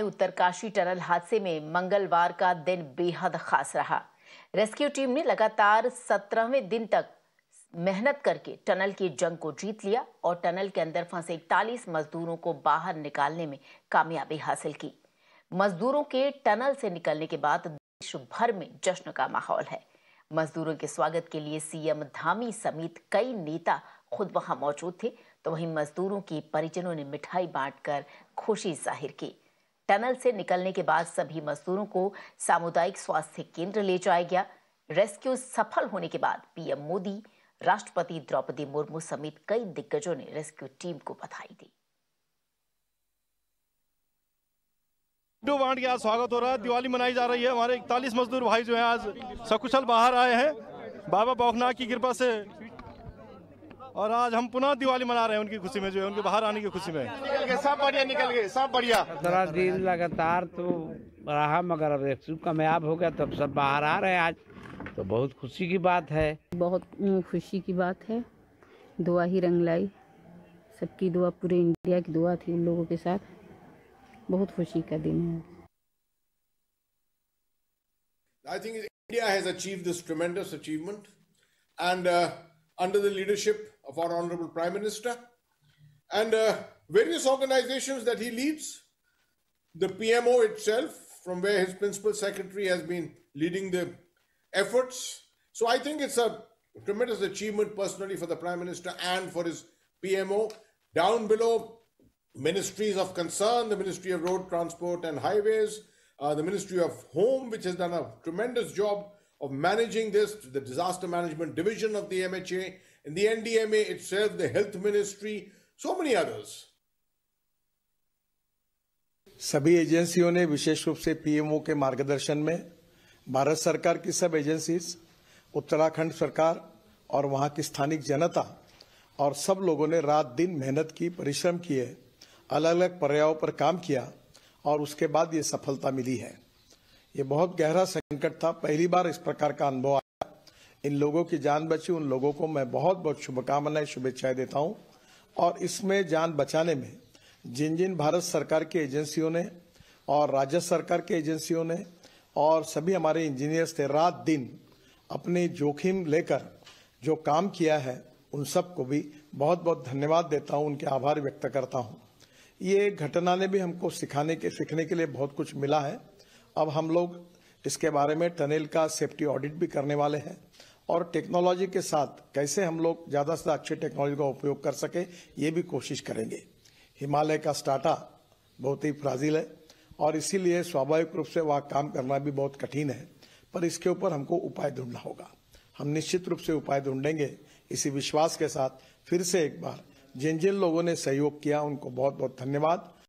Uttarkashi tunnel हादसे में मंगलवार का दिन बेहद खास रहा रेस्क्यू टीम ने लगातार सत्रहवें दिन तक मेहनत करके टनल की जंग को जीत लिया और टनल के अंदर फंसे इकतालीस मजदूरों को बाहर निकालने में कामयाबी हासिल की मजदूरों के टनल से निकलने के बाद देश भर में जश्न का माहौल है मजदूरों के स्वागत के लिए सीएम धामी समेत कई नेता खुद वहां मौजूद थे तो वहीं मजदूरों के परिजनों ने मिठाई बांटकर खुशी जाहिर की टनल से निकलने के बाद सभी मजदूरों को सामुदायिक स्वास्थ्य केंद्र ले जाया गया रेस्क्यू सफल होने के बाद पीएम मोदी राष्ट्रपति द्रौपदी मुर्मू समेत कई दिग्गजों ने रेस्क्यू टीम को बधाई दी के आज स्वागत हो रहा है दिवाली मनाई जा रही है हमारे इकतालीस मजदूर भाई जो है आज सकुशल बाहर आए हैं बाबा बौखनाथ की कृपा से और आज हम पुनः दिवाली मना रहे हैं उनकी खुशी में जो है उनके बाहर आने की खुशी में सब बढ़िया निकल गए सब बढ़िया दिन लगातार तो रहा मगर अब एक कामयाब हो गया तो सब बाहर आ रहे हैं आज तो बहुत खुशी की बात है बहुत खुशी की बात है दुआ ही रंग लाई सबकी दुआ पूरे इंडिया की दुआ थी उन लोगों के साथ बहुत खुशी का दिन है I think India has achieved this tremendous achievement and uh, under the leadership of our Honorable Prime Minister, and uh, various organizations that he leads. The PMO itself, from where his principal secretary has been leading the efforts. So I think it's a tremendous achievement personally for the Prime Minister and for his PMO. Down below, ministries of concern, the Ministry of Road Transport and Highways, uh, the Ministry of Home, which has done a tremendous job of managing this, the Disaster Management Division of the MHA, in the NDMA itself, the health ministry, so many others. सभी एजेंसियों ने विशेष रूप से PMO के मार्गदर्शन में भारत सरकार की सब एजेंसीज उत्तराखंड सरकार और वहां की स्थानिक जनता और सब लोगों ने रात दिन मेहनत की परिश्रम किए अलग अलग पर्यायों पर काम किया और उसके बाद ये सफलता मिली है ये बहुत गहरा संकट था पहली बार इस प्रकार का अनुभव इन लोगों की जान बची उन लोगों को मैं बहुत बहुत शुभकामनाएं शुभेच्छाएं देता हूं और इसमें जान बचाने में जिन जिन भारत सरकार की एजेंसियों ने और राज्य सरकार की एजेंसियों ने और सभी हमारे इंजीनियर्स ने रात दिन अपने जोखिम लेकर जो काम किया है उन सबको भी बहुत बहुत धन्यवाद देता हूँ उनके आभार व्यक्त करता हूँ ये घटना ने भी हमको सिखाने के सीखने के लिए बहुत कुछ मिला है अब हम लोग इसके बारे में टनल का सेफ्टी ऑडिट भी करने वाले हैं और टेक्नोलॉजी के साथ कैसे हम लोग ज़्यादा से अच्छी टेक्नोलॉजी का उपयोग कर सके ये भी कोशिश करेंगे हिमालय का स्टाटा बहुत ही फ्राजिल है और इसीलिए स्वाभाविक रूप से वहाँ काम करना भी बहुत कठिन है पर इसके ऊपर हमको उपाय ढूंढना होगा हम निश्चित रूप से उपाय ढूंढेंगे इसी विश्वास के साथ फिर से एक बार जिन जिन लोगों ने सहयोग किया उनको बहुत बहुत धन्यवाद